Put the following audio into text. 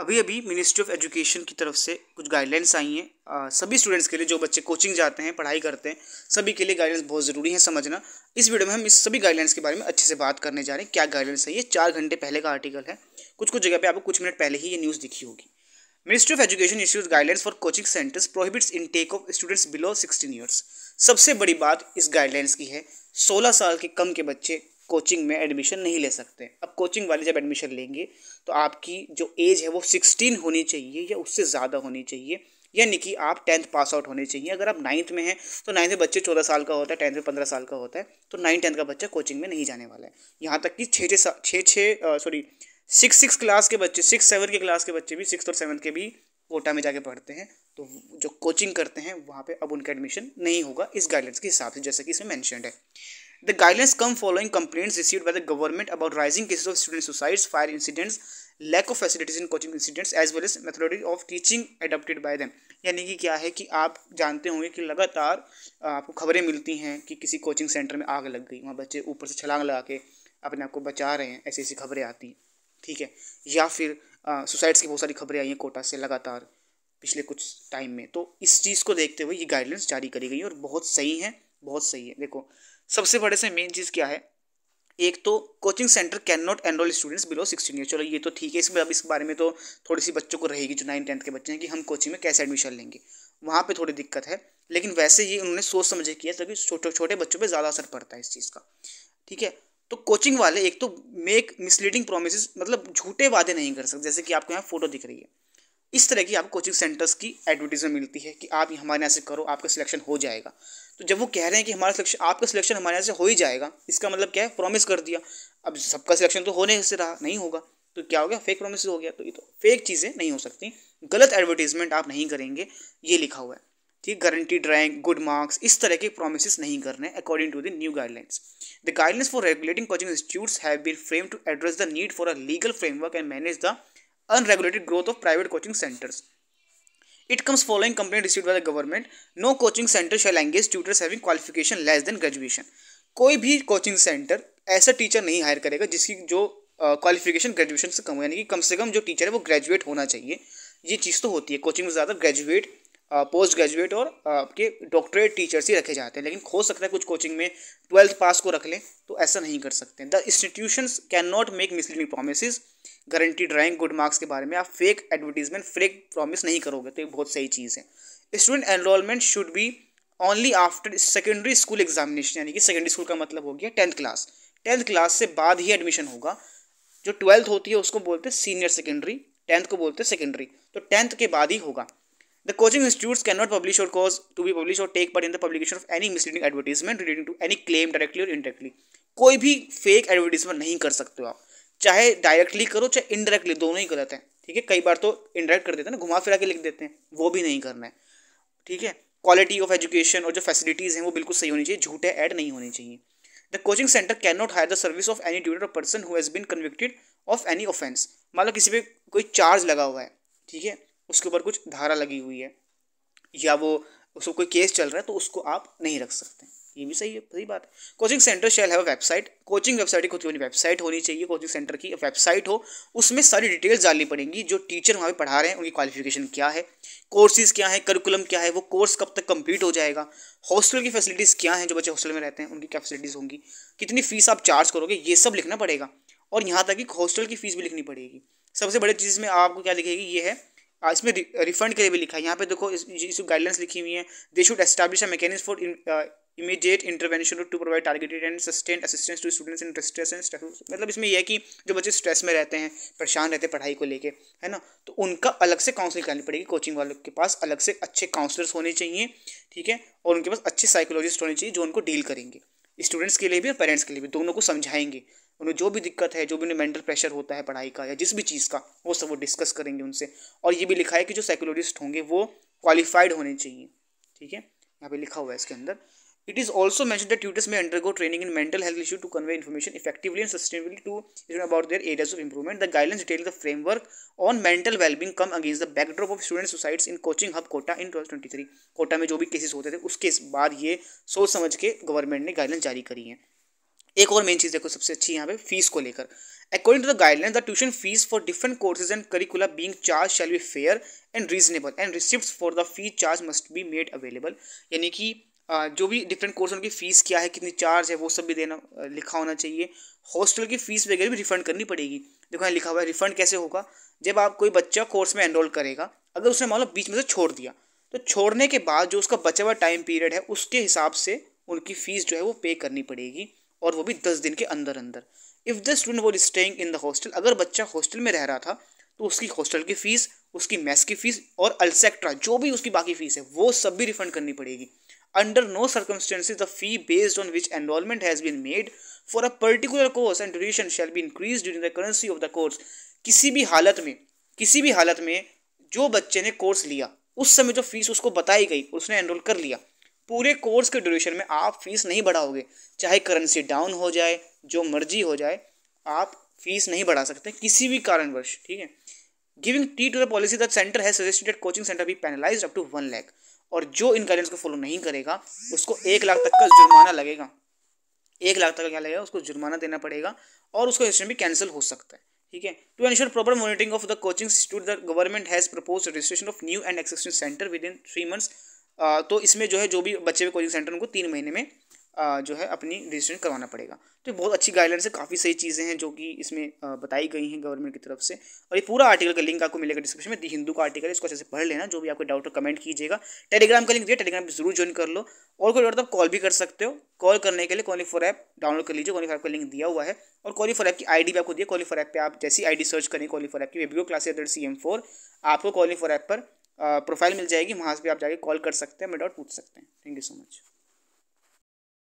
अभी अभी ministry of education की तरफ से कुछ गाइडलाइंस आई हैं सभी स्टूडेंट्स के लिए जो बच्चे कोचिंग जाते हैं पढ़ाई करते हैं सभी के लिए गाइडलाइंस बहुत ज़रूरी है समझना इस वीडियो में हम इस सभी गाइडलाइंस के बारे में अच्छे से बात करने जा रहे हैं क्या गाइडलाइंस है ये चार घंटे पहले का आर्टिकल है कुछ कुछ जगह पर आपको कुछ मिनट पहले ही ये न्यूज़ दिखी होगी ministry of education issues guidelines for coaching centres prohibits intake of students below sixteen years सबसे बड़ी बात इस गाइडलाइंस की है सोलह साल के कम के बच्चे कोचिंग में एडमिशन नहीं ले सकते अब कोचिंग वाले जब एडमिशन लेंगे तो आपकी जो एज है वो सिक्सटीन होनी चाहिए या उससे ज़्यादा होनी चाहिए यानी कि आप टेंथ पास आउट होने चाहिए अगर आप नाइन्थ में हैं तो नाइन्थ में बच्चे चौदह साल का होता है टेंथ में पंद्रह साल का होता है तो नाइन्थ टेंथ का बच्चा कोचिंग में नहीं जाने वाला है यहाँ तक कि छः छः छः छः सॉरी सिक्स सिक्स क्लास के बच्चे सिक्स सेवन के क्लास के बच्चे भी सिक्स और सेवन के भी कोटा में जाके पढ़ते हैं तो जो कोचिंग करते हैं वहाँ पर अब उनका एडमिशन नहीं होगा इस गाइडलाइंस के हिसाब से जैसे कि इसमें मैंशनड है The guidelines come following complaints received by the government about rising cases of student suicides, fire incidents, lack of facilities in coaching institutes as well as methodology of teaching adapted by them यानी कि क्या है कि आप जानते होंगे कि लगातार आपको खबरें मिलती हैं कि किसी कोचिंग सेंटर में आग लग गई वहाँ बच्चे ऊपर से छलांग लगा के अपने आप को बचा रहे हैं ऐसी ऐसी खबरें आती हैं ठीक है या फिर सुसाइड्स की बहुत सारी खबरें आई हैं कोटा से लगातार पिछले कुछ टाइम में तो इस चीज़ को देखते हुए ये गाइडलाइंस जारी करी गई और बहुत सही हैं बहुत सही है देखो सबसे बड़े से मेन चीज़ क्या है एक तो coaching centre can not enrol students below sixteen year चलो ये तो ठीक है इसमें अब इस बारे में तो थोड़ी सी बच्चों को रहेगी जो नाइन टेंथ के बच्चे हैं कि हम कोचिंग में कैसे एडमिशन लेंगे वहाँ पे थोड़ी दिक्कत है लेकिन वैसे ये उन्होंने सोच समझे किया ताकि छोटे छोटे बच्चों पर ज़्यादा असर पड़ता है इस चीज़ का ठीक है तो कोचिंग वाले एक तो मेक मिसलीडिंग प्रोमिस मतलब झूठे वादे नहीं कर सकते जैसे कि आपको यहाँ फोटो दिख रही है इस तरह की आपको कोचिंग सेंटर्स की एडवर्टीजमेंट मिलती है कि आप हमारे यहाँ से करो आपका सिलेक्शन हो जाएगा तो जब वो कह रहे हैं कि हमारा सिलेक्शन आपका सिलेक्शन हमारे यहाँ से हो ही जाएगा इसका मतलब क्या है प्रॉमिस कर दिया अब सबका सिलेक्शन तो होने से रहा नहीं होगा तो क्या हो गया फेक प्रोमिस हो गया तो ये तो फेक चीज़ें नहीं हो सकती गलत एडवर्टीजमेंट आप नहीं करेंगे ये लिखा हुआ है ठीक गारंटीड रैंक गुड मार्क्स इस तरह के प्रोमिस नहीं करने according to the new guidelines the guidelines for regulating coaching institutes have been frame to address the need for a legal framework and manage the unregulated growth of private coaching centres it comes following company receive by the government no coaching centre shall engage tutors having qualification less than graduation कोई भी coaching centre ऐसा teacher नहीं hire करेगा जिसकी जो qualification uh, graduation से कम हो यानी कि कम से कम जो टीचर है वो ग्रेजुएट होना चाहिए ये चीज़ तो होती है कोचिंग में ज़्यादा ग्रेजुएट पोस्ट ग्रेजुएट और आपके डॉक्टरेट टीचर्स ही रखे जाते हैं लेकिन हो सकता है कुछ कोचिंग में ट्वेल्थ पास को रख लें तो ऐसा नहीं कर सकते the institution can not make misleading promise guaranteed rank good marks के बारे में आप फेक एडवर्टीजमेंट फेक प्रॉमिस नहीं करोगे तो ये बहुत सही चीज़ है student enrolment should be only after secondary school examination यानी कि सेकेंडरी स्कूल का मतलब हो गया टेंथ क्लास टेंथ क्लास से बाद ही एडमिशन होगा जो ट्वेल्थ होती है उसको बोलते हैं सीनियर सेकेंडरी टेंथ को बोलते हैं सेकेंडरी तो टेंथ के बाद ही होगा The coaching institutes cannot publish or cause to be published or take part in the publication of any misleading advertisement relating to any claim directly or indirectly. कोई भी fake advertisement नहीं कर सकते हो आप चाहे डायरेक्टली करो चाहे इनडायरेक्टली दोनों ही गलत हैं ठीक है कई बार तो इंडायरेक्ट कर देते हैं ना घुमा फिरा के लिख देते हैं वो भी नहीं करना है ठीक है क्वालिटी ऑफ एजुकेशन और जो फैसिलिटीज़ हैं वो बिल्कुल सही होनी चाहिए झूठे ऐड नहीं होने चाहिए the coaching centre can not hire the service of any tutor person who has been convicted of any offence मान लो किसी पे कोई चार्ज लगा हुआ है ठीक है उसके ऊपर कुछ धारा लगी हुई है या वो उसको कोई केस चल रहा है तो उसको आप नहीं रख सकते ये भी सही है सही बात है कोचिंग सेंटर शेल है वेबसाइट कोचिंग वेबसाइट की खुद की वेबसाइट होनी चाहिए कोचिंग सेंटर की वेबसाइट हो उसमें सारी डिटेल्स डालनी पड़ेंगी जो टीचर वहाँ पे पढ़ा रहे हैं उनकी क्वालिफिकेशन क्या है कोर्सेज क्या है करिकुलम क्या है वो कोर्स कब तक कंप्लीट हो जाएगा हॉस्टल की फैसिलिटीज़ क्या हैं जो बच्चे हॉस्टल में रहते हैं उनकी क्या फैसिलिटीज़ होंगी कितनी फीस आप चार्ज करोगे ये सब लिखना पड़ेगा और यहाँ तक कि हॉस्टल की फीस भी लिखनी पड़ेगी सबसे बड़ी चीज़ में आपको क्या लिखेगी ये है इसमें रिफंड के लिए भी लिखा है यहाँ पे देखो इस, गाइडलाइंस लिखी हुई है they should establish a mechanism for immediate intervention to provide targeted and sustain assistance to students in stress and stress मतलब इसमें यह है कि जो बच्चे स्ट्रेस में रहते हैं परेशान रहते हैं पढ़ाई को लेके है ना तो उनका अलग से काउंसलिंग करनी पड़ेगी कोचिंग वालों के पास अलग से अच्छे काउंसलर्स होने चाहिए ठीक है और उनके पास अच्छे साइकोलॉजिस्ट होने चाहिए जो उनको डील करेंगे स्टूडेंट्स के लिए भी और पेरेंट्स के लिए भी दोनों को समझाएंगे उन्हें जो भी दिक्कत है जो भी उन्हें मेंटल प्रेशर होता है पढ़ाई का या जिस भी चीज़ का वो सब वो डिस्कस करेंगे उनसे और ये भी लिखा है कि जो साइकोलॉजिस्ट होंगे वो क्वालिफाइड होने चाहिए ठीक है यहाँ पे लिखा हुआ है इसके अंदर इट इज ऑल्सो मैं ट्यूटर्स में undergo training in mental health issue to convey information effectively and sustainably to is about their areas of improvement the guidance detail the framework on mental wellbeing come against the backdrop of student suicides in coaching hub Kota in twelve twenty three Kota में जो भी cases होते थे उसके बाद ये सोच समझ के गवर्नमेंट ने गाइडलाइन जारी करी है एक और मेन चीज़ देखो सबसे अच्छी यहाँ पे फीस को लेकर according to the guideline the tuition fees for different courses and curricular being charge shall be fair and reasonable and receipt for the fee charge must be made available यानी कि जो भी डिफरेंट कोर्स उनकी fees क्या है कितनी charge है वो सब भी देना लिखा होना चाहिए हॉस्टल की फ़ीस वगैरह भी रिफंड करनी पड़ेगी देखो यहाँ लिखा हुआ है रिफंड कैसे होगा जब आप कोई बच्चा कोर्स में एनरोल करेगा अगर उसने मान लो बीच में से छोड़ दिया तो छोड़ने के बाद जो उसका बचा हुआ टाइम पीरियड है उसके हिसाब से उनकी फ़ीस जो है वो पे करनी पड़ेगी और वो भी दस दिन के अंदर अंदर if the student was staying in the hostel अगर बच्चा हॉस्टल में रह रहा था तो उसकी हॉस्टल की फ़ीस उसकी मैस की फ़ीस और अल्सेक्ट्रा जो भी उसकी बाकी फ़ीस है वो सब भी रिफंड करनी पड़ेगी under no circumstances the fee based on which enrolment has been made for a particular course and duration shall be increase during the currency of the course किसी भी हालत में किसी भी हालत में जो बच्चे ने कोर्स लिया उस समय जो फीस उसको बताई गई उसने एनरोल कर लिया पूरे कोर्स के ड्यूरेशन में आप फीस नहीं बढ़ाओगे चाहे करेंसी डाउन हो जाए जो मर्जी हो जाए आप फीस नहीं बढ़ा सकते किसी भी कारणवश ठीक है giving teeth to the policy that centre है सजेस्टेड कोचिंग सेंटर भी penalise up to one lakh और जो इन गाइडेंस को फॉलो नहीं करेगा उसको एक लाख तक का जुर्माना लगेगा एक लाख तक का क्या लगेगा उसको जुर्माना देना पड़ेगा और उसका रजिस्ट्रेशन भी कैंसिल हो सकता है ठीक है to ensure proper monitoring of the coaching the government has propose registration of new and existing centre within three months तो इसमें जो है जो भी बच्चे कोचिंग सेंटर उनको तीन महीने में जो है अपनी रजिस्ट्रेशन करवाना पड़ेगा तो बहुत अच्छी गाइडलाइंस है काफ़ी सही चीज़ें हैं जो कि इसमें बताई गई हैं गवर्नमेंट की तरफ से और ये पूरा आर्टिकल का लिंक आपको मिलेगा डिस्क्रिप्शन में दी हिंदू का आर्टिकल है इसको अच्छे से पढ़ लेना जो भी आपको डाउट हो कमेंट कीजिएगा टेलीग्राम का लिंक दिया टेलीग्राम जरूर ज्वाइन कर लो और कोई डॉक्टर कॉल तो भी कर सकते हो कॉल करने के लिए कॉलिंग फॉर ऐप डाउनलोड कर लीजिए कॉलिंग फॉर ऐप का लिंक दिया हुआ है और कॉली फॉर ऐप की आई भी आपको दिया कॉली फॉर ऐप पर आप जैसी डी सर्च करें कॉली फॉर ऐप की वेबियो क्लासेज सी एम फोर आपको कॉलिंग फॉर ऐप पर प्रोफाइल मिल जाएगी वहाँ से भी आप जाके कॉल कर सकते हैं मेरे डॉट पूछ सकते हैं थैंक यू सो मच